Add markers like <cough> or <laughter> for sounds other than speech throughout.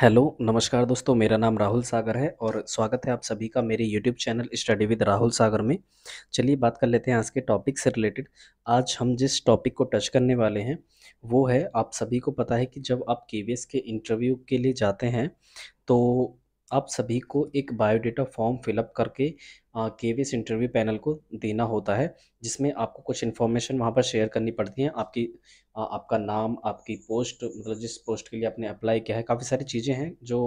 hello नमस्कार दोस्तों मेरा नाम राहुल सागर है और स्वागत है आप सभी का मेरे YouTube channel study with Rahul Sagar में चलिए बात कर लेते हैं आज के टॉपिक से रिलेटेड आज हम जिस टॉपिक को टच करने वाले हैं वो है आप सभी को पता है कि जब आप के के इंटरव्यू के लिए जाते हैं तो आप सभी को एक बायोडेटा फॉर्म फिलअप करके के वी इंटरव्यू पैनल को देना होता है जिसमें आपको कुछ इन्फॉर्मेशन वहाँ पर शेयर करनी पड़ती है आपकी आ, आपका नाम आपकी पोस्ट मतलब जिस पोस्ट के लिए आपने अप्लाई किया है काफ़ी सारी चीज़ें हैं जो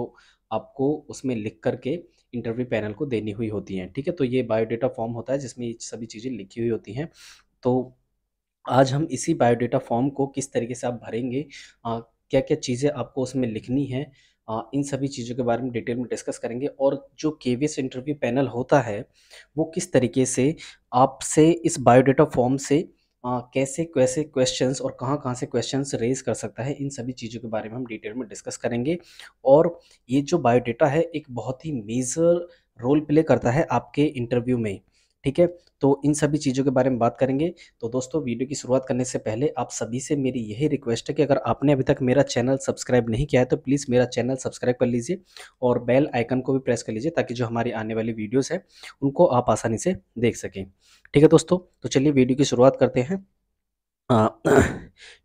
आपको उसमें लिख करके इंटरव्यू पैनल को देनी हुई होती हैं ठीक है तो ये बायोडेटा फॉर्म होता है जिसमें ये सभी चीज़ें लिखी हुई होती हैं तो आज हम इसी बायोडेटा फॉर्म को किस तरीके से आप भरेंगे आ, क्या क्या चीज़ें आपको उसमें लिखनी है इन सभी चीज़ों के बारे में डिटेल में डिस्कस करेंगे और जो के इंटरव्यू पैनल होता है वो किस तरीके से आपसे इस बायोडाटा फॉर्म से आ, कैसे कैसे क्वेश्चंस और कहाँ कहाँ से क्वेश्चंस रेज कर सकता है इन सभी चीज़ों के बारे में हम डिटेल में डिस्कस करेंगे और ये जो बायोडाटा है एक बहुत ही मेजर रोल प्ले करता है आपके इंटरव्यू में ठीक है तो इन सभी चीज़ों के बारे में बात करेंगे तो दोस्तों वीडियो की शुरुआत करने से पहले आप सभी से मेरी यही रिक्वेस्ट है कि अगर आपने अभी तक मेरा चैनल सब्सक्राइब नहीं किया है तो प्लीज़ मेरा चैनल सब्सक्राइब कर लीजिए और बेल आइकन को भी प्रेस कर लीजिए ताकि जो हमारी आने वाली वीडियोज़ हैं उनको आप आसानी से देख सकें ठीक है दोस्तों तो चलिए वीडियो की शुरुआत करते हैं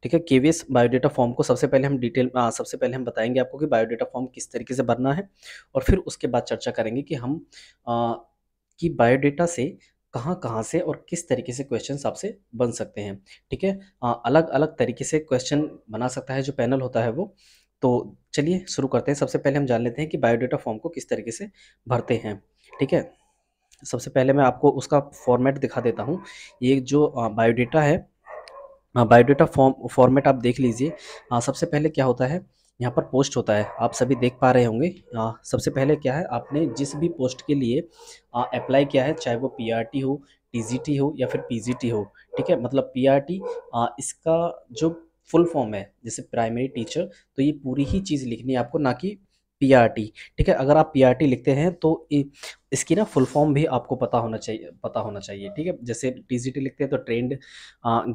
ठीक है केवीएस बायोडेटा फॉर्म को सबसे पहले हम डिटेल आ, सबसे पहले हम बताएंगे आपको कि बायोडाटा फॉर्म किस तरीके से भरना है और फिर उसके बाद चर्चा करेंगे कि हम आ, कि बायोडेटा से कहाँ कहाँ से और किस तरीके से क्वेश्चन आपसे बन सकते हैं ठीक है अलग अलग तरीके से क्वेश्चन बना सकता है जो पैनल होता है वो तो चलिए शुरू करते हैं सबसे पहले हम जान लेते हैं कि बायोडेटा फॉर्म को किस तरीके से भरते हैं ठीक है सबसे पहले मैं आपको उसका फॉर्मेट दिखा देता हूँ ये जो बायोडेटा है बायोडेटा फॉर्म फॉर्मेट आप देख लीजिए सबसे पहले क्या होता है यहाँ पर पोस्ट होता है आप सभी देख पा रहे होंगे सबसे पहले क्या है आपने जिस भी पोस्ट के लिए अप्लाई किया है चाहे वो पीआरटी हो टीजीटी हो या फिर पीजीटी हो ठीक है मतलब पीआरटी इसका जो फुल फॉर्म है जैसे प्राइमरी टीचर तो ये पूरी ही चीज़ लिखनी है आपको ना कि पीआरटी ठीक है अगर आप पीआरटी लिखते हैं तो इसकी ना फुल फॉर्म भी आपको पता होना चाहिए पता होना चाहिए ठीक है जैसे टी लिखते हैं तो ट्रेंड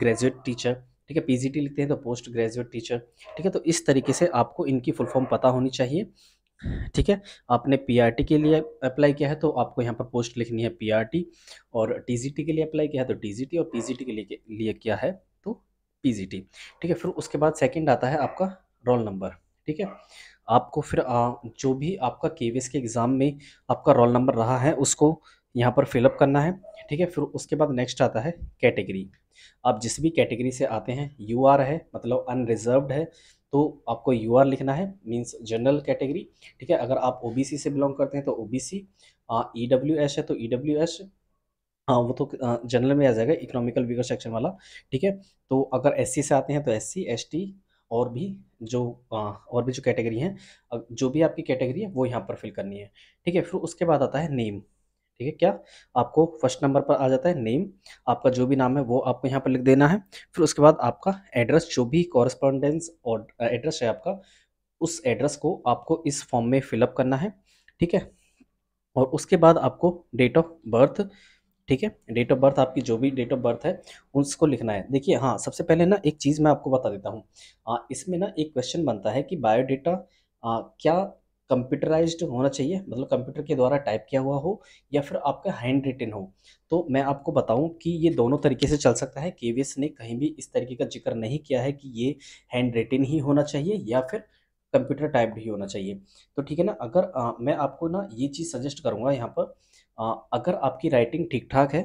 ग्रेजुएट टीचर ठीक है पीजीटी लिखते हैं तो पोस्ट ग्रेजुएट टीचर ठीक है तो इस तरीके से आपको इनकी फुल फॉर्म पता होनी चाहिए ठीक है आपने पीआरटी के लिए अप्लाई किया है तो आपको यहाँ पर पोस्ट लिखनी है पीआरटी और टीजीटी के लिए अप्लाई किया है तो टीजीटी और पीजीटी के लिए लिए किया है तो पीजीटी ठीक है फिर उसके बाद सेकंड आता है आपका रोल नंबर ठीक है आपको फिर आ, जो भी आपका के के एग्ज़ाम में आपका रोल नंबर रहा है उसको यहाँ पर फिलअप करना है ठीक है फिर उसके बाद नेक्स्ट आता है कैटेगरी आप जिस भी कैटेगरी से आते हैं यू आर है मतलब अनरिजर्व है तो आपको यू आर लिखना है मीन्स जनरल कैटेगरी ठीक है अगर आप ओ से बिलोंग करते हैं तो O B C E W S है तो ई डब्ल्यू एस हाँ वो तो जनरल में आ जाएगा इकोनॉमिकल वीकर सेक्शन वाला ठीक है तो अगर एस से आते हैं तो एस सी और भी जो और भी जो कैटेगरी हैं जो भी आपकी कैटेगरी है वो यहाँ पर फिल करनी है ठीक है फिर उसके बाद आता है नेम ठीक है क्या आपको फर्स्ट नंबर पर आ जाता है नेम आपका जो भी नाम है वो आपको यहाँ पर लिख देना है फिर उसके बाद आपका एड्रेस जो भी कॉरस्पॉन्डेंस और एड्रेस है आपका उस एड्रेस को आपको इस फॉर्म में फिलअप करना है ठीक है और उसके बाद आपको डेट ऑफ बर्थ ठीक है डेट ऑफ बर्थ आपकी जो भी डेट ऑफ बर्थ है उसको लिखना है देखिए हाँ सबसे पहले ना एक चीज़ मैं आपको बता देता हूँ इसमें ना एक क्वेश्चन बनता है कि बायोडेटा क्या कंप्यूटराइज्ड होना चाहिए मतलब कंप्यूटर के द्वारा टाइप किया हुआ हो या फिर आपका हैंड रिटेन हो तो मैं आपको बताऊं कि ये दोनों तरीके से चल सकता है केवीएस ने कहीं भी इस तरीके का जिक्र नहीं किया है कि ये हैंड रिटेन ही होना चाहिए या फिर कंप्यूटर टाइप्ड ही होना चाहिए तो ठीक है ना अगर आ, मैं आपको ना ये चीज़ सजेस्ट करूँगा यहाँ पर आ, अगर आपकी राइटिंग ठीक ठाक है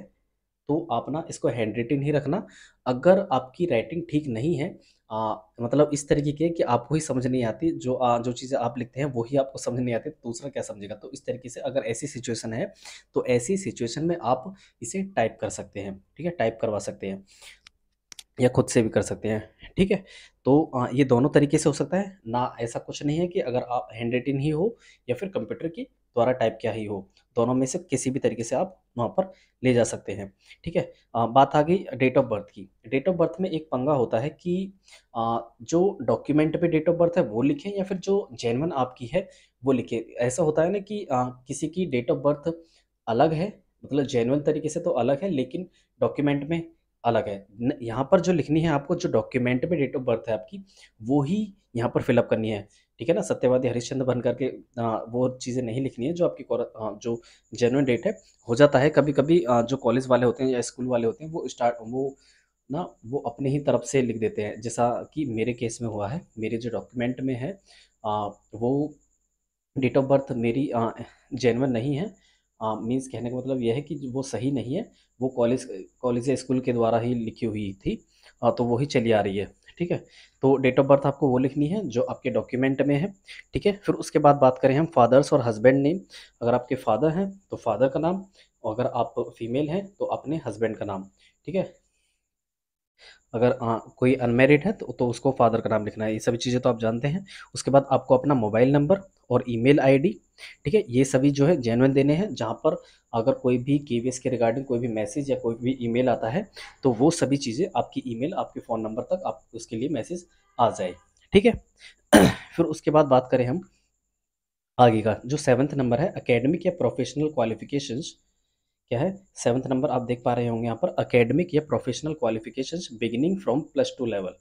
तो आप ना इसको हैंड रिटिन ही रखना अगर आपकी राइटिंग ठीक नहीं है आ, मतलब इस तरीके के कि आपको ही समझ नहीं आती जो आ, जो चीज़ें आप लिखते हैं वही आपको समझ नहीं आती दूसरा क्या समझेगा तो इस तरीके से अगर ऐसी सिचुएशन है तो ऐसी सिचुएशन में आप इसे टाइप कर सकते हैं ठीक है टाइप करवा सकते हैं या खुद से भी कर सकते हैं ठीक है तो ये दोनों तरीके से हो सकता है ना ऐसा कुछ नहीं है कि अगर आप हैंड रिटिन ही हो या फिर कंप्यूटर की द्वारा टाइप क्या ही हो दोनों में से किसी भी तरीके से आप वहाँ पर ले जा सकते हैं ठीक है आ, बात आ गई डेट ऑफ बर्थ की डेट ऑफ बर्थ में एक पंगा होता है कि आ, जो डॉक्यूमेंट पे डेट ऑफ बर्थ है वो लिखें या फिर जो जेनवन आपकी है वो लिखें ऐसा होता है ना कि आ, किसी की डेट ऑफ बर्थ अलग है मतलब जेनवन तरीके से तो अलग है लेकिन डॉक्यूमेंट में अलग है यहाँ पर जो लिखनी है आपको जो डॉक्यूमेंट में डेट ऑफ बर्थ है आपकी वो ही यहाँ पर फिलअप करनी है ठीक है ना सत्यवादी हरिश्चंद्र बन करके वो चीज़ें नहीं लिखनी है जो आपकी जो जेनुअन डेट है हो जाता है कभी कभी जो कॉलेज वाले होते हैं या स्कूल वाले होते हैं वो स्टार्ट वो ना वो अपने ही तरफ से लिख देते हैं जैसा कि मेरे केस में हुआ है मेरे जो डॉक्यूमेंट में है आ, वो डेट ऑफ बर्थ मेरी जेनवन नहीं है मीन्स कहने का मतलब यह है कि वो सही नहीं है वो कॉलेज कॉलेज या स्कूल के द्वारा ही लिखी हुई थी आ, तो वही चली आ रही है ठीक है तो डेट ऑफ बर्थ आपको वो लिखनी है जो आपके डॉक्यूमेंट में है ठीक है फिर उसके बाद बात करें हम फादर्स और हस्बैंड नेम अगर आपके फादर हैं तो फादर का नाम और अगर आप फीमेल हैं तो अपने हस्बैंड का नाम ठीक है अगर आ, हाँ, कोई अनमेरिड है तो, तो उसको फादर का नाम लिखना है ये सभी चीज़ें तो आप जानते हैं उसके बाद आपको अपना मोबाइल नंबर और ईमेल आईडी ठीक है ये सभी जो है जेनवन देने हैं जहाँ पर अगर कोई भी के के रिगार्डिंग कोई भी मैसेज या कोई भी ईमेल आता है तो वो सभी चीज़ें आपकी ईमेल आपके फ़ोन नंबर तक आप उसके लिए मैसेज आ जाए ठीक है <clears throat> फिर उसके बाद बात करें हम आगे का जो सेवन्थ नंबर है अकेडमिक या प्रोफेशनल क्वालिफिकेशंस क्या है सेवन्थ नंबर आप देख पा रहे होंगे यहाँ पर अकेडमिक या professional qualifications beginning from plus two level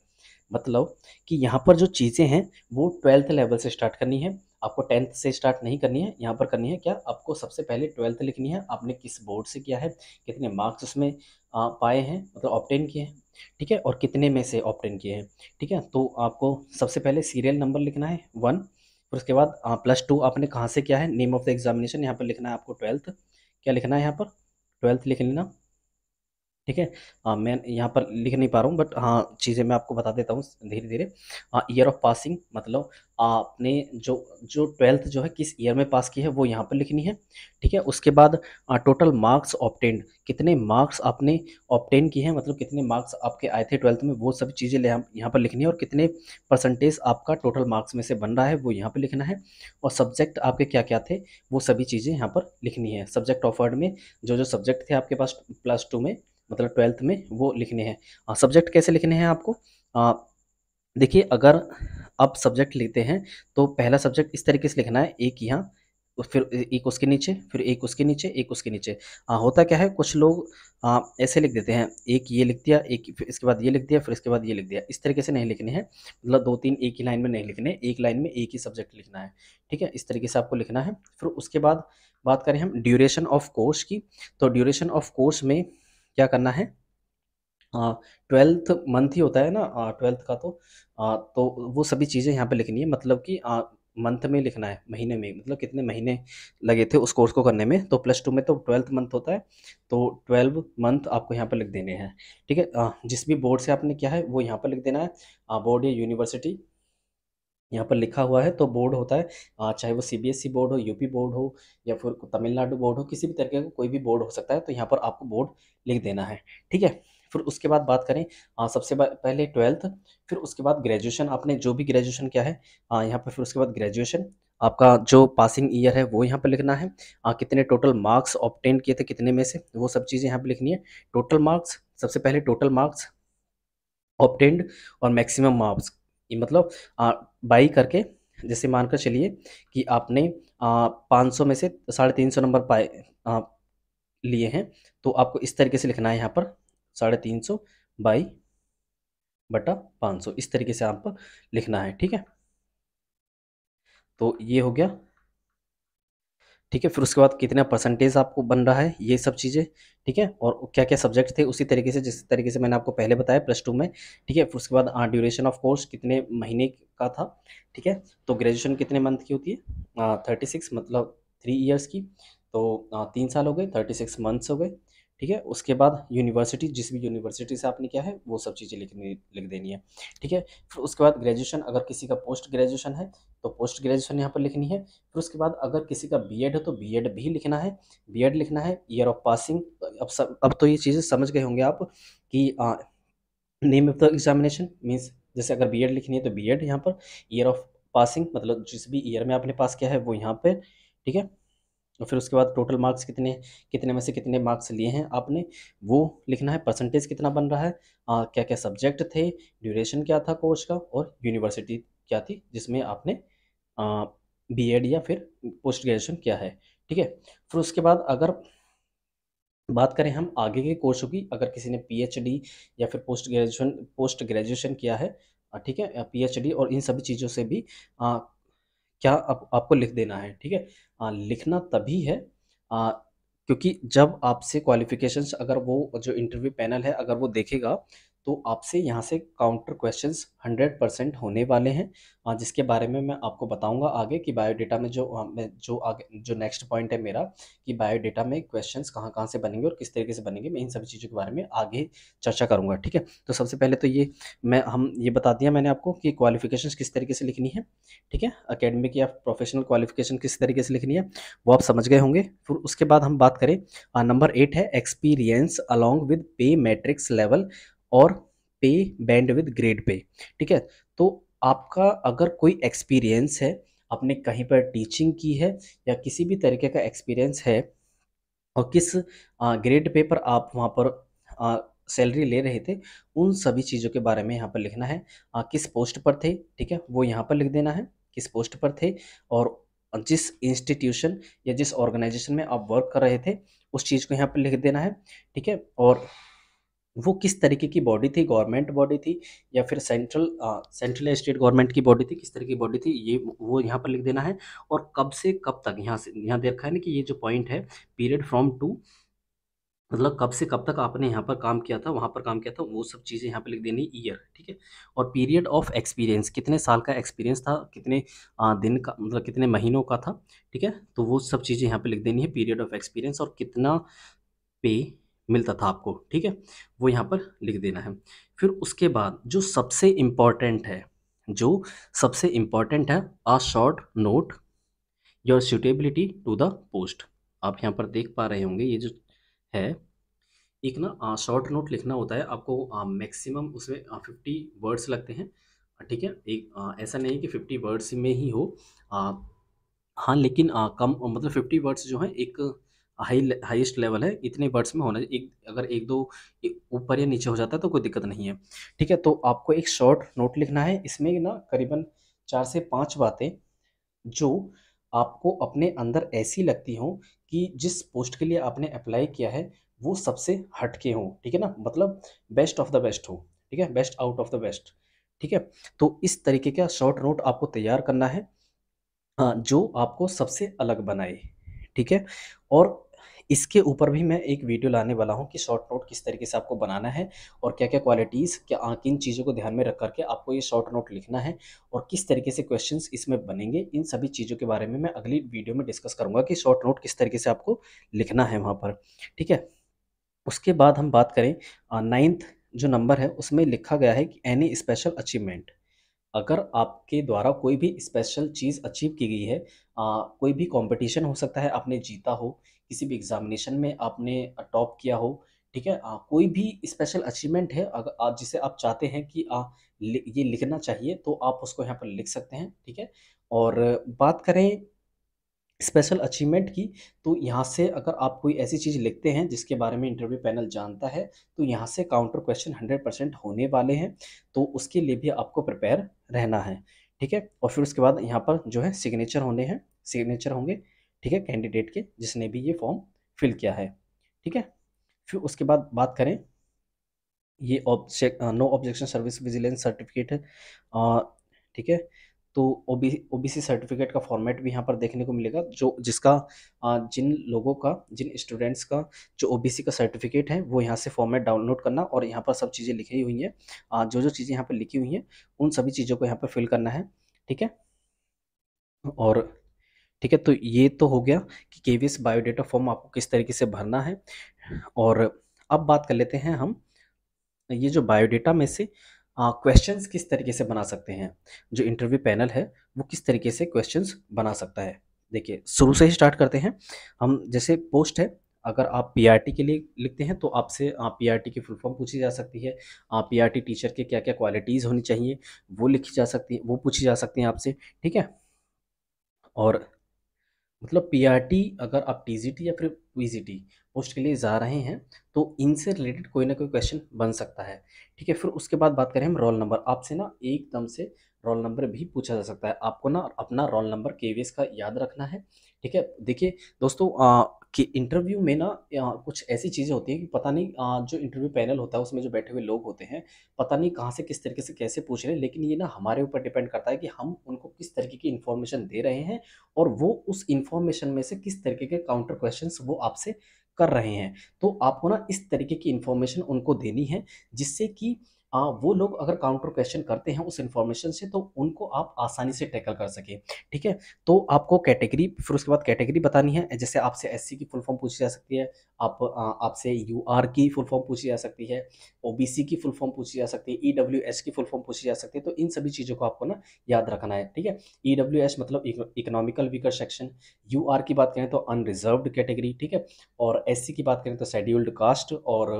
मतलब कि यहाँ पर जो चीज़ें हैं वो ट्वेल्थ लेवल से स्टार्ट करनी है आपको टेंथ से स्टार्ट नहीं करनी है यहाँ पर करनी है क्या आपको सबसे पहले ट्वेल्थ लिखनी है आपने किस बोर्ड से किया है कितने मार्क्स उसमें पाए हैं मतलब ऑप्टेन किए हैं ठीक है और कितने में से ऑप्टेन किए हैं ठीक है तो आपको सबसे पहले सीरियल नंबर लिखना है वन फिर उसके बाद प्लस टू आपने कहाँ से किया है नेम ऑफ द एग्जामिनेशन यहाँ पर लिखना है आपको ट्वेल्थ क्या लिखना है यहाँ पर ट्वेल्थ लिख लेना ठीक है मैं यहाँ पर लिख नहीं पा रहा हूँ बट हाँ चीज़ें मैं आपको बता देता हूँ धीरे धीरे ईयर ऑफ पासिंग मतलब आपने जो जो ट्वेल्थ जो है किस ईयर में पास की है वो यहाँ पर लिखनी है ठीक है उसके बाद आ, टोटल मार्क्स ऑप्टेंड कितने मार्क्स आपने ऑप्टेन किए हैं मतलब कितने मार्क्स आपके आए थे ट्वेल्थ में वो सब चीज़ें यहाँ पर लिखनी है और कितने परसेंटेज आपका टोटल मार्क्स में से बन रहा है वो यहाँ पर लिखना है और सब्जेक्ट आपके क्या क्या थे वो सभी चीज़ें यहाँ पर लिखनी है सब्जेक्ट ऑफर्ड में जो जो सब्जेक्ट थे आपके पास प्लस टू में मतलब ट्वेल्थ में वो लिखने हैं सब्जेक्ट कैसे लिखने हैं आपको देखिए अगर आप सब्जेक्ट लिखते हैं तो पहला सब्जेक्ट इस तरीके से लिखना है एक यहाँ फिर एक उसके नीचे फिर एक उसके नीचे एक उसके नीचे आ, होता क्या है कुछ लोग आ, ऐसे लिख देते हैं एक ये लिख दिया एक फिर इसके बाद ये लिख दिया फिर इसके बाद ये लिख दिया इस तरीके से नहीं लिखने हैं मतलब दो तीन एक ही लाइन में नहीं लिखने एक लाइन में एक ही सब्जेक्ट लिखना है ठीक है इस तरीके से आपको लिखना है फिर उसके बाद बात करें हम ड्यूरेशन ऑफ कोर्स की तो ड्यूरेशन ऑफ कोर्स में क्या करना है ट्वेल्थ मंथ ही होता है ना ट्वेल्थ का तो आ, तो वो सभी चीज़ें यहाँ पे लिखनी है मतलब कि मंथ में लिखना है महीने में मतलब कितने महीने लगे थे उस कोर्स को करने में तो प्लस टू में तो ट्वेल्थ मंथ होता है तो ट्वेल्व मंथ आपको यहाँ पर लिख देने हैं ठीक है जिस भी बोर्ड से आपने क्या है वो यहाँ पर लिख देना है बोर्ड या यूनिवर्सिटी यहाँ पर लिखा हुआ है तो बोर्ड होता है चाहे वो सीबीएसई e बोर्ड हो यूपी बोर्ड हो या फिर तमिलनाडु बोर्ड हो किसी भी तरीके का कोई भी बोर्ड हो सकता है तो यहाँ पर आपको बोर्ड लिख देना है ठीक है फिर उसके बाद बात करें आ, सबसे पहले ट्वेल्थ फिर उसके बाद ग्रेजुएशन आपने जो भी ग्रेजुएशन किया है आ, यहाँ पर फिर उसके बाद ग्रेजुएशन आपका जो पासिंग ईयर है वो यहाँ पर लिखना है आ, कितने टोटल मार्क्स ऑप्टेंड किए थे कितने में से वो सब चीज़ें यहाँ पर लिखनी है टोटल मार्क्स सबसे पहले टोटल मार्क्स ऑप्टेंड और मैक्सिमम मार्क्स ये मतलब बाई करके जैसे मानकर चलिए कि आपने पाँच सौ में से साढ़े तीन सौ नंबर पाए लिए हैं तो आपको इस तरीके से लिखना है यहाँ पर साढ़े तीन सौ बाई बटा पाँच सौ इस तरीके से आप लिखना है ठीक है तो ये हो गया ठीक है फिर उसके बाद कितना परसेंटेज आपको बन रहा है ये सब चीज़ें ठीक है और क्या क्या सब्जेक्ट थे उसी तरीके से जिस तरीके से मैंने आपको पहले बताया प्लस टू में ठीक है फिर उसके बाद ड्यूरेशन ऑफ कोर्स कितने महीने का था ठीक है तो ग्रेजुएशन कितने मंथ की होती है थर्टी हाँ, सिक्स मतलब थ्री ईयर्स की तो आ, हाँ, तीन साल हो गए थर्टी सिक्स मंथ्स हो गए ठीक है उसके बाद यूनिवर्सिटी जिस भी यूनिवर्सिटी से आपने क्या है वो सब चीज़ें लिख लिख देनी है ठीक है फिर उसके बाद ग्रेजुएशन अगर किसी का पोस्ट ग्रेजुएशन है तो पोस्ट ग्रेजुएशन यहाँ पर लिखनी है फिर उसके बाद अगर किसी का बीएड है तो बीएड भी लिखना है बीएड लिखना है ईयर ऑफ पासिंग अब सब अब तो ये चीज़ें समझ गए होंगे आप कि name of the examination means जैसे अगर बीएड लिखनी है तो बीएड यहाँ पर ईयर ऑफ पासिंग मतलब जिस भी ईयर में आपने पास किया है वो यहाँ पे ठीक है और फिर उसके बाद टोटल मार्क्स कितने कितने में से कितने मार्क्स लिए हैं आपने वो लिखना है परसेंटेज कितना बन रहा है आ, क्या क्या सब्जेक्ट थे ड्यूरेशन क्या था कोर्स का और यूनिवर्सिटी क्या थी जिसमें आपने बी एड या फिर पोस्ट ग्रेजुएशन किया है ठीक है फिर उसके बाद अगर बात करें हम आगे के कोर्सों की अगर किसी ने पीएचडी या फिर पोस्ट ग्रेजुएशन पोस्ट ग्रेजुएशन किया है ठीक है पीएचडी और इन सभी चीज़ों से भी आ, क्या आप, आपको लिख देना है ठीक है लिखना तभी है आ, क्योंकि जब आपसे क्वालिफिकेशंस अगर वो जो इंटरव्यू पैनल है अगर वो देखेगा तो आपसे यहाँ से काउंटर क्वेश्चंस 100 परसेंट होने वाले हैं हाँ, जिसके बारे में मैं आपको बताऊंगा आगे कि बायोडेटा में जो हाँ, जो आगे जो नेक्स्ट पॉइंट है मेरा कि बायोडेटा में क्वेश्चंस कहाँ कहाँ से बनेंगे और किस तरीके से बनेंगे मैं इन सभी चीज़ों के बारे में आगे चर्चा करूँगा ठीक है तो सबसे पहले तो ये मैं हम ये बता दिया मैंने आपको कि क्वालिफिकेशन किस तरीके से लिखनी है ठीक है अकेडमिक या प्रोफेशनल क्वालिफिकेशन किस तरीके से लिखनी है वो आप समझ गए होंगे फिर उसके बाद हम बात करें नंबर हाँ, एट है experience along with pay matrix level और pay band with grade pay ठीक है तो आपका अगर कोई एक्सपीरियंस है आपने कहीं पर टीचिंग की है या किसी भी तरीके का एक्सपीरियंस है और किस ग्रेड पे पर आप वहाँ पर आ, सैलरी ले रहे थे उन सभी चीज़ों के बारे में यहाँ पर लिखना है आ, किस पोस्ट पर थे ठीक है वो यहाँ पर लिख देना है किस पोस्ट पर थे और जिस इंस्टीट्यूशन या जिस ऑर्गेनाइजेशन में आप वर्क कर रहे थे उस चीज़ को यहाँ पर लिख देना है ठीक है और वो किस तरीके की बॉडी थी गवर्नमेंट बॉडी थी या फिर सेंट्रल सेंट्रल स्टेट गवर्नमेंट की बॉडी थी किस तरह की बॉडी थी ये वो यहाँ पर लिख देना है और कब से कब तक यहाँ से यहाँ देखा है ना कि ये जो पॉइंट है पीरियड फ्रॉम टू मतलब कब से कब तक आपने यहाँ पर काम किया था वहाँ पर काम किया था वो सब चीज़ें यहाँ पर लिख देनी ईयर ठीक है और पीरियड ऑफ एक्सपीरियंस कितने साल का एक्सपीरियंस था कितने दिन का मतलब कितने महीनों का था ठीक है तो वो सब चीज़ें यहाँ पर लिख देनी है पीरियड ऑफ एक्सपीरियंस और कितना पे मिलता था आपको ठीक है वो यहाँ पर लिख देना है फिर उसके बाद जो सबसे इम्पॉर्टेंट है जो सबसे इम्पॉर्टेंट है आ short note your suitability to the post आप यहाँ पर देख पा रहे होंगे ये जो है एक ना शॉर्ट नोट लिखना होता है आपको मैक्सिमम उसमें फिफ्टी वर्ड्स लगते हैं ठीक है एक आ, ऐसा नहीं कि फिफ्टी वर्ड्स में ही हो आ, हाँ लेकिन आ, कम मतलब फिफ्टी वर्ड्स जो हैं एक हाई हाईएस्ट लेवल है इतने वर्ड्स में होना एक अगर एक दो ऊपर या नीचे हो जाता है तो कोई दिक्कत नहीं है ठीक है तो आपको एक शॉर्ट नोट लिखना है इसमें ना करीबन चार से पाँच बातें जो आपको अपने अंदर ऐसी लगती हों कि जिस पोस्ट के लिए आपने अप्लाई किया है वो सबसे हटके हों ठीक है ना मतलब बेस्ट ऑफ द बेस्ट हो ठीक है best out of the best ठीक है तो इस तरीके का शॉर्ट नोट आपको तैयार करना है जो आपको सबसे अलग बनाए ठीक है और इसके ऊपर भी मैं एक वीडियो लाने वाला हूँ कि शॉर्ट नोट किस तरीके से आपको बनाना है और क्या क्या क्वालिटीज़ क्या किन चीज़ों को ध्यान में रख करके आपको ये शॉर्ट नोट लिखना है और किस तरीके से क्वेश्चन इसमें बनेंगे इन सभी चीज़ों के बारे में मैं अगली वीडियो में डिस्कस करूँगा कि शॉर्ट नोट किस तरीके से आपको लिखना है वहाँ पर ठीक है उसके बाद हम बात करें नाइन्थ जो नंबर है उसमें लिखा गया है कि एनी स्पेशल अचीवमेंट अगर आपके द्वारा कोई भी स्पेशल चीज़ अचीव की गई है आ, कोई भी कंपटीशन हो सकता है आपने जीता हो किसी भी एग्जामिनेशन में आपने टॉप किया हो ठीक है आ, कोई भी स्पेशल अचीवमेंट है अगर आप जिसे आप चाहते हैं कि आ, लि, ये लिखना चाहिए तो आप उसको यहाँ पर लिख सकते हैं ठीक है और बात करें स्पेशल अचीवमेंट की तो यहाँ से अगर आप कोई ऐसी चीज़ लिखते हैं जिसके बारे में इंटरव्यू पैनल जानता है तो यहाँ से काउंटर क्वेश्चन 100 परसेंट होने वाले हैं तो उसके लिए भी आपको प्रिपेयर रहना है ठीक है और फिर उसके बाद यहाँ पर जो है सिग्नेचर होने हैं सिग्नेचर होंगे ठीक है कैंडिडेट के जिसने भी ये फॉर्म फिल किया है ठीक है फिर उसके बाद बात करें ये object no objection service vigilance certificate है ठीक है तो ओ बी सर्टिफिकेट का फॉर्मेट भी यहाँ पर देखने को मिलेगा जो जिसका जिन लोगों का जिन स्टूडेंट्स का जो ओबीसी का सर्टिफिकेट है वो यहाँ से फॉर्मेट डाउनलोड करना और यहाँ पर सब चीज़ें लिखी हुई हैं जो जो चीज़ें यहाँ पर लिखी हुई हैं उन सभी चीज़ों को यहाँ पर फिल करना है ठीक है और ठीक है तो ये तो हो गया कि एस बायोडेटा फॉर्म आपको किस तरीके से भरना है और अब बात कर लेते हैं हम ये जो बायोडेटा में से क्वेश्चंस किस तरीके से बना सकते हैं जो इंटरव्यू पैनल है वो किस तरीके से क्वेश्चंस बना सकता है देखिए शुरू से ही स्टार्ट करते हैं हम जैसे पोस्ट है अगर आप पीआरटी e के लिए लिखते हैं तो आपसे पीआरटी e की फुल फॉर्म पूछी जा सकती है पीआरटी टीचर e के क्या क्या क्वालिटीज़ होनी चाहिए वो लिखी जा सकती है वो पूछी जा सकती हैं आपसे ठीक है और मतलब पीआरटी अगर आप टीजीटी या फिर पीजीटी पोस्ट के लिए जा रहे हैं तो इनसे रिलेटेड कोई ना कोई क्वेश्चन बन सकता है ठीक है फिर उसके बाद बात करें हम रोल नंबर आपसे ना एकदम से रोल नंबर भी पूछा जा सकता है आपको ना अपना रोल नंबर के का याद रखना है ठीक है देखिए दोस्तों कि इंटरव्यू में ना कुछ ऐसी चीज़ें होती हैं कि पता नहीं आ, जो इंटरव्यू पैनल होता है उसमें जो बैठे हुए लोग होते हैं पता नहीं कहाँ से किस तरीके से कैसे पूछ रहे हैं लेकिन ये ना हमारे ऊपर डिपेंड करता है कि हम उनको किस तरीके की इन्फॉर्मेशन दे रहे हैं और वो उस इन्फॉर्मेशन में से किस तरीके के काउंटर क्वेश्चन वो आपसे कर रहे हैं तो आपको ना इस तरीके की इन्फॉर्मेशन उनको देनी है जिससे कि हाँ वो लोग अगर काउंटर क्वेश्चन करते हैं उस इन्फॉर्मेशन से तो उनको आप आसानी से टैकल कर सके ठीक है तो आपको कैटेगरी फिर उसके बाद कैटेगरी बतानी है जैसे आपसे एस की फुल फॉर्म पूछी जा सकती है आप आपसे यू की फुल फॉर्म पूछी जा सकती है ओ की फुल फॉर्म पूछी जा सकती है ई e की फुल फॉर्म पूछी जा सकती है तो इन सभी चीज़ों को आपको ना याद रखना है ठीक है ई e मतलब इकोनॉमिकल वीकर सेक्शन यू की बात करें तो अनरिजर्व कैटेगरी ठीक है और एस की बात करें तो शेड्यूल्ड कास्ट और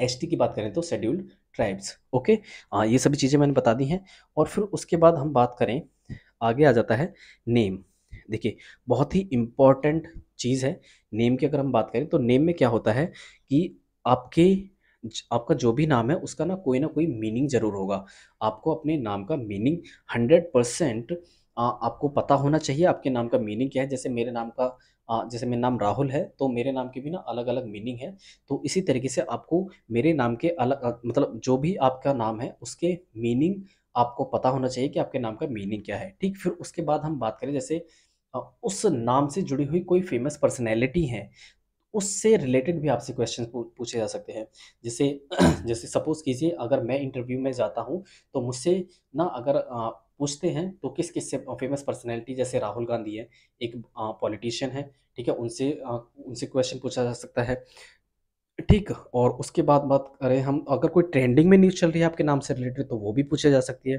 एस की बात करें तो शेड्यूल्ड ट्राइब्स ओके हाँ ये सभी चीज़ें मैंने बता दी हैं और फिर उसके बाद हम बात करें आगे आ जाता है नेम देखिए बहुत ही इम्पॉर्टेंट चीज़ है नेम की अगर हम बात करें तो नेम में क्या होता है कि आपके आपका जो भी नाम है उसका ना कोई ना कोई मीनिंग ज़रूर होगा आपको अपने नाम का मीनिंग हंड्रेड परसेंट आपको पता होना चाहिए आपके नाम का मीनिंग क्या है जैसे मेरे नाम का जैसे मेरा नाम राहुल है तो मेरे नाम की भी ना अलग अलग मीनिंग है तो इसी तरीके से आपको मेरे नाम के अलग मतलब जो भी आपका नाम है उसके मीनिंग आपको पता होना चाहिए कि आपके नाम का मीनिंग क्या है ठीक फिर उसके बाद हम बात करें जैसे उस नाम से जुड़ी हुई कोई फेमस पर्सनैलिटी है उससे रिलेटेड भी आपसे क्वेश्चन पूछे जा सकते हैं जैसे <clears throat> जैसे सपोज़ कीजिए अगर मैं इंटरव्यू में जाता हूँ तो मुझसे ना अगर पूछते हैं तो किस किस से फेमस पर्सनैलिटी जैसे राहुल गांधी है एक पॉलिटिशियन है ठीक है उनसे उनसे क्वेश्चन पूछा जा सकता है ठीक और उसके बाद बात करें हम अगर कोई ट्रेंडिंग में न्यूज़ चल रही है आपके नाम से रिलेटेड तो वो भी पूछा जा सकती है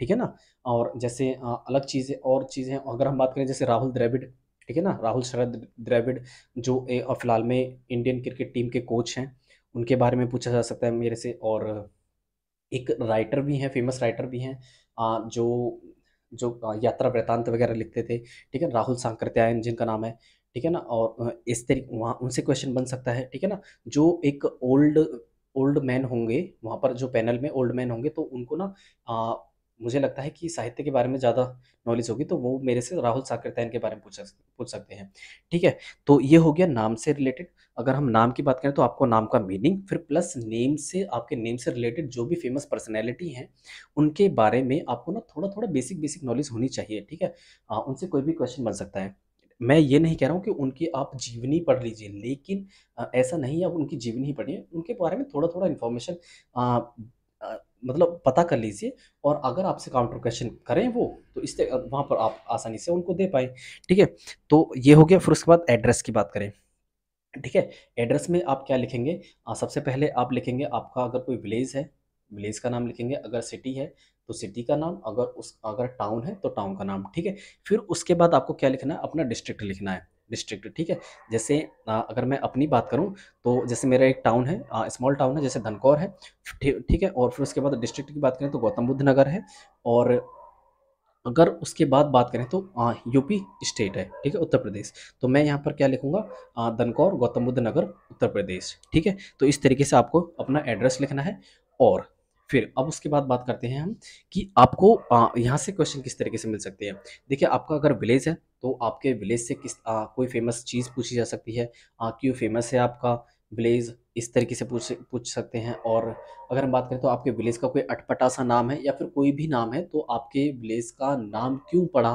ठीक है ना और जैसे अलग चीज़ें और चीज़ें अगर हम बात करें जैसे राहुल द्रविड़ ठीक है ना राहुल शरद द्रविड़ जो फ़िलहाल में इंडियन क्रिकेट टीम के कोच हैं उनके बारे में पूछा जा सकता है मेरे से और एक राइटर भी हैं फेमस राइटर भी हैं जो जो यात्रा वृतांत वगैरह लिखते थे ठीक है राहुल सांकृत्यायन जिनका नाम है ठीक है ना और इस तरीके वहाँ उनसे क्वेश्चन बन सकता है ठीक है ना जो एक ओल्ड ओल्ड मैन होंगे वहाँ पर जो पैनल में ओल्ड मैन होंगे तो उनको ना मुझे लगता है कि साहित्य के बारे में ज़्यादा नॉलेज होगी तो वो मेरे से राहुल साकरतैन के बारे में पूछ पूछ सकते हैं ठीक है तो ये हो गया नाम से रिलेटेड अगर हम नाम की बात करें तो आपको नाम का मीनिंग फिर प्लस नेम से आपके नेम से रिलेटेड जो भी फेमस पर्सनैलिटी हैं उनके बारे में आपको ना थोड़ा थोड़ा बेसिक बेसिक नॉलेज होनी चाहिए ठीक है आ, उनसे कोई भी क्वेश्चन बन सकता है मैं ये नहीं कह रहा हूँ कि उनकी आप जीवनी पढ़ लीजिए लेकिन आ, ऐसा नहीं है आप उनकी जीवनी ही पढ़िए उनके बारे में थोड़ा थोड़ा इन्फॉर्मेशन मतलब पता कर लीजिए और अगर आपसे काउंटर क्वेश्चन करें वो तो इससे वहाँ पर आप आसानी से उनको दे पाए ठीक है तो ये हो गया फिर उसके बाद एड्रेस की बात करें ठीक है एड्रेस में आप क्या लिखेंगे आ, सबसे पहले आप लिखेंगे आपका अगर कोई विलेज है विलेज का नाम लिखेंगे अगर सिटी है तो सिटी का नाम अगर उस अगर टाउन है तो टाउन का नाम ठीक है फिर उसके बाद आपको क्या लिखना है अपना डिस्ट्रिक्ट लिखना है डिस्ट्रिक्ट ठीक है जैसे अगर मैं अपनी बात करूँ तो जैसे मेरा एक टाउन है स्मॉल टाउन है जैसे धनकौर है ठीक है और फिर उसके बाद डिस्ट्रिक्ट की बात करें तो गौतम बुद्ध नगर है और अगर उसके बाद बात करें तो आ, यूपी स्टेट है ठीक है उत्तर प्रदेश तो मैं यहाँ पर क्या लिखूँगा दनकौर गौतम बुद्ध नगर उत्तर प्रदेश ठीक है तो इस तरीके से आपको अपना एड्रेस लिखना है और फिर अब उसके बाद बात करते हैं हम कि आपको यहाँ से क्वेश्चन किस तरीके से मिल सकते हैं देखिए आपका अगर विलेज है तो आपके विलेज से किस आ, कोई फेमस चीज़ पूछी जा सकती है आ, क्यों फेमस है आपका विलेज इस तरीके से पूछ पूछ सकते हैं और अगर हम बात करें तो आपके विलेज का कोई अटपटा सा नाम है या फिर कोई भी नाम है तो आपके विलेज का नाम क्यों पड़ा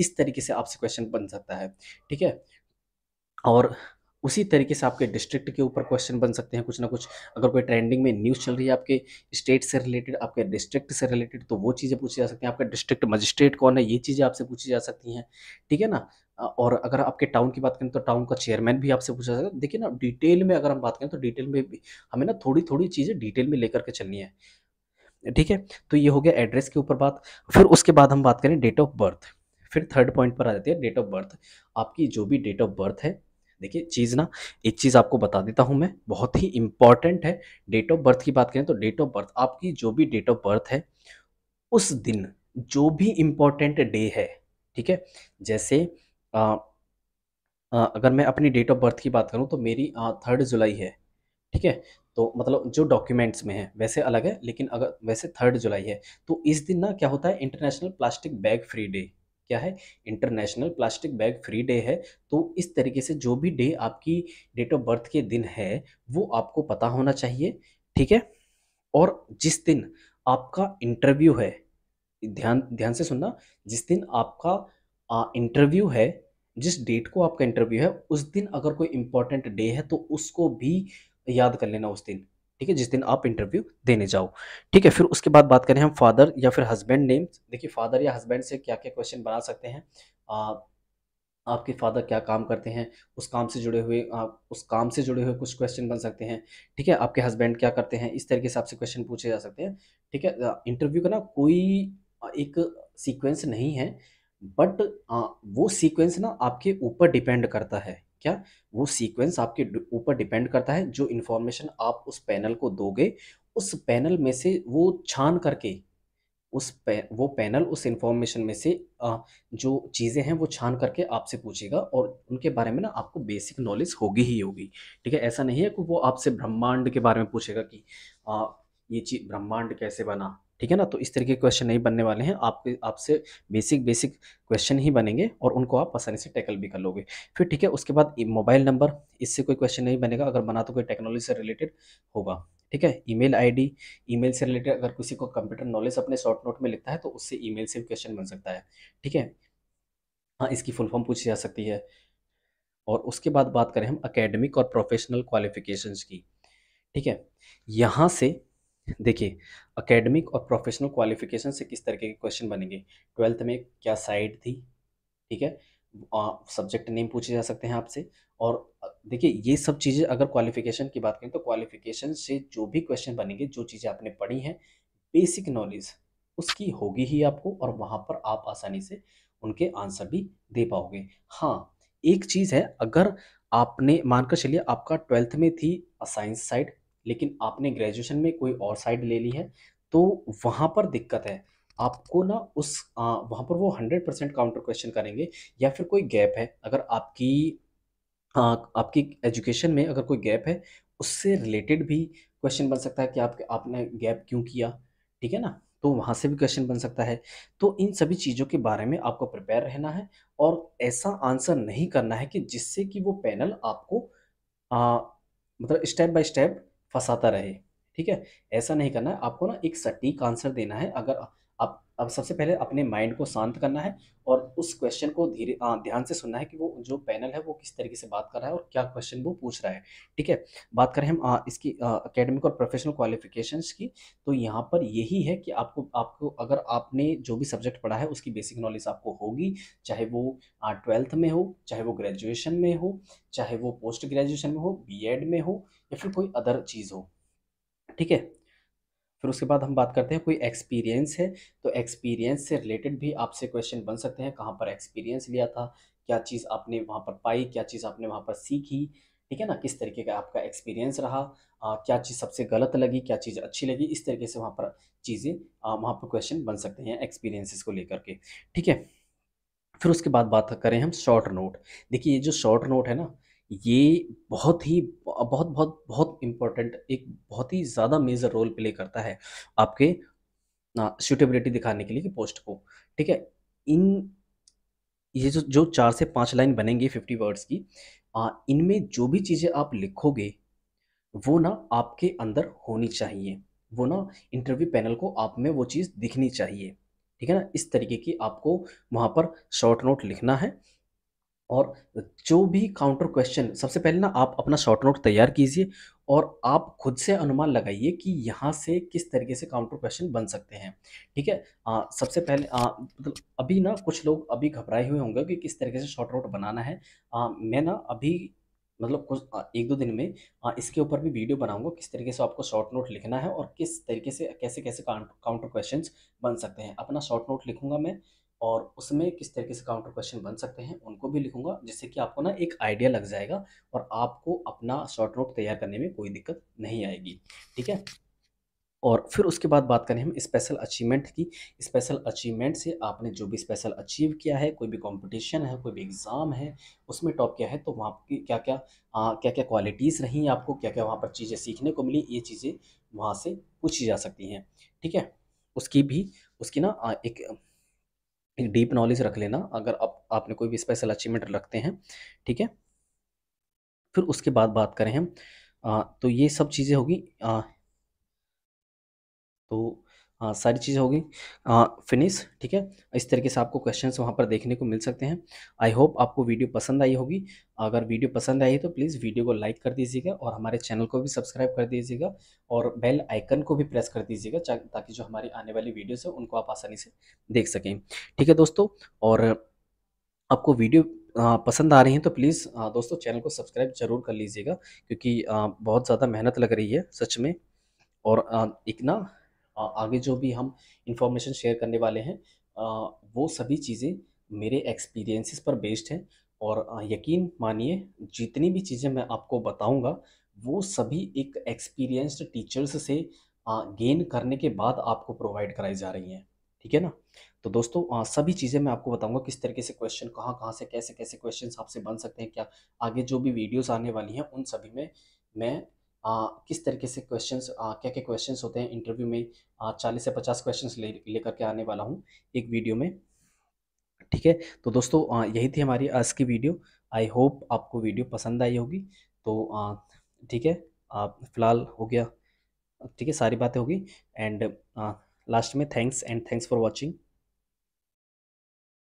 इस तरीके से आपसे क्वेश्चन बन सकता है ठीक है और उसी तरीके से आपके डिस्ट्रिक्ट के ऊपर क्वेश्चन बन सकते हैं कुछ ना कुछ अगर कोई ट्रेंडिंग में न्यूज़ चल रही है आपके स्टेट से रिलेटेड आपके डिस्ट्रिक्ट से रिलेटेड तो वो चीज़ें पूछी जा सकती हैं आपका डिस्ट्रिक्ट मजिस्ट्रेट कौन है ये चीज़ें आपसे पूछी जा सकती हैं ठीक है ना और अगर आपके टाउन की बात करें तो टाउन का चेयरमैन भी आपसे पूछा जाएगा देखिए ना डिटेल में अगर हम बात करें तो डिटेल में हमें ना थोड़ी थोड़ी चीज़ें डिटेल में लेकर के चलनी है ठीक है तो ये हो गया एड्रेस के ऊपर बात फिर उसके बाद हम बात करें डेट ऑफ बर्थ फिर थर्ड पॉइंट पर आ जाती है डेट ऑफ बर्थ आपकी जो भी डेट ऑफ बर्थ है देखिए चीज़ ना एक चीज़ आपको बता देता हूँ मैं बहुत ही इंपॉर्टेंट है डेट ऑफ बर्थ की बात करें तो डेट ऑफ बर्थ आपकी जो भी डेट ऑफ बर्थ है उस दिन जो भी इम्पोर्टेंट डे है ठीक है जैसे आ, आ, अगर मैं अपनी डेट ऑफ बर्थ की बात करूँ तो मेरी थर्ड जुलाई है ठीक है तो मतलब जो डॉक्यूमेंट्स में है वैसे अलग है लेकिन अगर वैसे थर्ड जुलाई है तो इस दिन ना क्या होता है international plastic bag free day क्या है international plastic bag free day है तो इस तरीके से जो भी डे आपकी डेट ऑफ बर्थ के दिन है वो आपको पता होना चाहिए ठीक है और जिस दिन आपका इंटरव्यू है ध्यान ध्यान से सुनना जिस दिन आपका इंटरव्यू है जिस डेट को आपका इंटरव्यू है उस दिन अगर कोई इंपॉर्टेंट डे है तो उसको भी याद कर लेना उस दिन ठीक है जिस दिन आप इंटरव्यू देने जाओ ठीक है फिर उसके बाद बात करें हम फादर या फिर हस्बैंड नेम देखिए फादर या हस्बैंड से क्या क्या क्वेश्चन बना सकते हैं आ, आपके फादर क्या काम करते हैं उस काम से जुड़े हुए आप उस काम से जुड़े हुए कुछ क्वेश्चन बन सकते हैं ठीक है आपके हस्बैंड क्या करते हैं इस तरह के हिसाब से क्वेश्चन पूछे जा सकते हैं ठीक है इंटरव्यू का ना कोई एक सीक्वेंस नहीं है बट वो सीक्वेंस ना आपके ऊपर डिपेंड करता है क्या वो सीक्वेंस आपके ऊपर डिपेंड करता है जो इन्फॉर्मेशन आप उस पैनल को दोगे उस पैनल में से वो छान करके उस पे, वो पैनल उस इन्फॉर्मेशन में से जो चीज़ें हैं वो छान करके आपसे पूछेगा और उनके बारे में ना आपको बेसिक नॉलेज होगी ही होगी ठीक है ऐसा नहीं है कि वो आपसे ब्रह्मांड के बारे में पूछेगा कि आ, ये चीज ब्रह्मांड कैसे बना ठीक है ना तो इस तरीके के क्वेश्चन नहीं बनने वाले हैं आपके आपसे बेसिक बेसिक क्वेश्चन ही बनेंगे और उनको आप आसानी से टैकल भी कर लोगे फिर ठीक है उसके बाद मोबाइल नंबर इससे कोई क्वेश्चन नहीं बनेगा अगर बना तो कोई टेक्नोलॉजी से रिलेटेड होगा ठीक है ईमेल आईडी ईमेल से रिलेटेड अगर किसी को कंप्यूटर नॉलेज अपने शॉर्ट नोट में लिखता है तो उससे मेल से भी क्वेश्चन बन सकता है ठीक है हाँ इसकी फुल फॉर्म पूछी जा सकती है और उसके बाद बात करें हम अकेडमिक और प्रोफेशनल क्वालिफिकेशन की ठीक है यहाँ से देखिए एकेडमिक और प्रोफेशनल क्वालिफिकेशन से किस तरीके के क्वेश्चन बनेंगे ट्वेल्थ में क्या साइड थी ठीक है सब्जेक्ट नेम पूछे जा सकते हैं आपसे और देखिए ये सब चीज़ें अगर क्वालिफिकेशन की बात करें तो क्वालिफिकेशन से जो भी क्वेश्चन बनेंगे जो चीज़ें आपने पढ़ी हैं बेसिक नॉलेज उसकी होगी ही आपको और वहाँ पर आप आसानी से उनके आंसर भी दे पाओगे हाँ एक चीज़ है अगर आपने मानकर चलिए आपका ट्वेल्थ में थी साइंस साइड लेकिन आपने ग्रेजुएशन में कोई और साइड ले ली है तो वहाँ पर दिक्कत है आपको ना उस आ, वहाँ पर वो हंड्रेड परसेंट काउंटर क्वेश्चन करेंगे या फिर कोई गैप है अगर आपकी आ, आपकी एजुकेशन में अगर कोई गैप है उससे रिलेटेड भी क्वेश्चन बन सकता है कि आप आपने गैप क्यों किया ठीक है ना तो वहाँ से भी क्वेश्चन बन सकता है तो इन सभी चीज़ों के बारे में आपको प्रिपेयर रहना है और ऐसा आंसर नहीं करना है कि जिससे कि वो पैनल आपको आ, मतलब स्टेप बाय स्टेप फंसाता रहे ठीक है ऐसा नहीं करना है आपको ना एक सटीक आंसर देना है अगर अब सबसे पहले अपने माइंड को शांत करना है और उस क्वेश्चन को धीरे हाँ, ध्यान से सुनना है कि वो जो पैनल है वो किस तरीके से बात कर रहा है और क्या क्वेश्चन वो पूछ रहा है ठीक है बात करें हम आ, हाँ, इसकी एकेडमिक और प्रोफेशनल क्वालिफिकेशंस की तो यहाँ पर यही है कि आपको आपको अगर आपने जो भी सब्जेक्ट पढ़ा है उसकी बेसिक नॉलेज आपको होगी चाहे वो ट्वेल्थ हाँ, में हो चाहे वो ग्रेजुएशन में हो चाहे वो पोस्ट ग्रेजुएशन में हो बी में हो या फिर कोई अदर चीज़ हो ठीक है फिर उसके बाद हम बात करते हैं कोई एक्सपीरियंस है तो एक्सपीरियंस से रिलेटेड भी आपसे क्वेश्चन बन सकते हैं कहाँ पर एक्सपीरियंस लिया था क्या चीज़ आपने वहाँ पर पाई क्या चीज़ आपने वहाँ पर सीखी ठीक है ना किस तरीके का आपका एक्सपीरियंस रहा आ, क्या चीज़ सबसे गलत लगी क्या चीज़ अच्छी लगी इस तरीके से वहाँ पर चीज़ें वहाँ पर क्वेश्चन बन सकते हैं एक्सपीरियंसिस को लेकर के ठीक है फिर उसके बाद बात करें हम शॉर्ट नोट देखिए ये जो शॉर्ट नोट है ना ये बहुत ही बहुत बहुत बहुत इम्पोर्टेंट एक बहुत ही ज़्यादा मेजर रोल प्ले करता है आपके सूटेबिलिटी दिखाने के लिए कि पोस्ट को ठीक है इन ये जो जो चार से पाँच लाइन बनेंगे फिफ्टी वर्ड्स की इनमें जो भी चीज़ें आप लिखोगे वो ना आपके अंदर होनी चाहिए वो ना इंटरव्यू पैनल को आप में वो चीज़ दिखनी चाहिए ठीक है ना इस तरीके की आपको वहाँ पर शॉर्ट नोट लिखना है और जो भी काउंटर क्वेश्चन सबसे पहले ना आप अपना शॉर्ट नोट तैयार कीजिए और आप खुद से अनुमान लगाइए कि यहाँ से किस तरीके से काउंटर क्वेश्चन बन सकते हैं ठीक है आ, सबसे पहले मतलब अभी ना कुछ लोग अभी घबराए हुए होंगे कि किस तरीके से शॉर्ट नोट बनाना है आ, मैं ना अभी मतलब कुछ एक दो दिन में इसके ऊपर भी वीडियो बनाऊंगा किस तरीके से आपको शॉर्ट नोट लिखना है और किस तरीके से कैसे कैसे काउंटर क्वेश्चन बन सकते हैं अपना शॉर्ट नोट लिखूंगा मैं और उसमें किस तरीके से काउंटर क्वेश्चन बन सकते हैं उनको भी लिखूंगा जिससे कि आपको ना एक आइडिया लग जाएगा और आपको अपना शॉर्ट नोट तैयार करने में कोई दिक्कत नहीं आएगी ठीक है और फिर उसके बाद बात करें हम स्पेशल अचीवमेंट की स्पेशल अचीवमेंट से आपने जो भी स्पेशल अचीव किया है कोई भी कंपटीशन है कोई भी एग्ज़ाम है उसमें टॉप किया है तो वहाँ की क्या हाँ, क्या आ, क्या क्या क्वालिटीज़ रही आपको क्या क्या वहाँ पर चीज़ें सीखने को मिली ये चीज़ें वहाँ से पूछी जा सकती हैं ठीक है उसकी भी उसकी ना एक एक डीप नॉलेज रख लेना अगर आप आपने कोई भी स्पेशल अचीवमेंट रखते हैं ठीक है फिर उसके बाद बात करें हम तो ये सब चीज़ें होगी तो हाँ सारी चीज़ होगी फिनिश ठीक है इस तरीके से आपको क्वेश्चंस वहाँ पर देखने को मिल सकते हैं आई होप आपको वीडियो पसंद आई होगी अगर वीडियो पसंद आई तो प्लीज़ वीडियो को लाइक कर दीजिएगा और हमारे चैनल को भी सब्सक्राइब कर दीजिएगा और बेल आइकन को भी प्रेस कर दीजिएगा ताकि जो हमारी आने वाली वीडियोज़ हैं उनको आप आसानी से देख सकें ठीक है दोस्तों और आपको वीडियो पसंद आ रही हैं तो प्लीज़ दोस्तों चैनल को सब्सक्राइब जरूर कर लीजिएगा क्योंकि बहुत ज़्यादा मेहनत लग रही है सच में और एक ना आगे जो भी हम इंफॉर्मेशन शेयर करने वाले हैं वो सभी चीज़ें मेरे एक्सपीरियंसेस पर बेस्ड हैं और यकीन मानिए जितनी भी चीज़ें मैं आपको बताऊंगा वो सभी एक एक्सपीरियंस्ड टीचर्स से गेन करने के बाद आपको प्रोवाइड कराई जा रही हैं ठीक है ना तो दोस्तों सभी चीज़ें मैं आपको बताऊंगा किस तरीके से क्वेश्चन कहाँ कहाँ से कैसे कैसे क्वेश्चन आपसे बन सकते हैं क्या आगे जो भी वीडियोज़ आने वाली हैं उन सभी में मैं आ, किस तरीके से क्वेश्चन क्या क्या क्वेश्चन होते हैं इंटरव्यू में चालीस से पचास क्वेश्चन ले लेकर के आने वाला हूँ एक वीडियो में ठीक है तो दोस्तों आ, यही थी हमारी आज की वीडियो आई होप आपको वीडियो पसंद आई होगी तो ठीक है फ़िलहाल हो गया ठीक है सारी बातें होगी एंड लास्ट में thanks and thanks for watching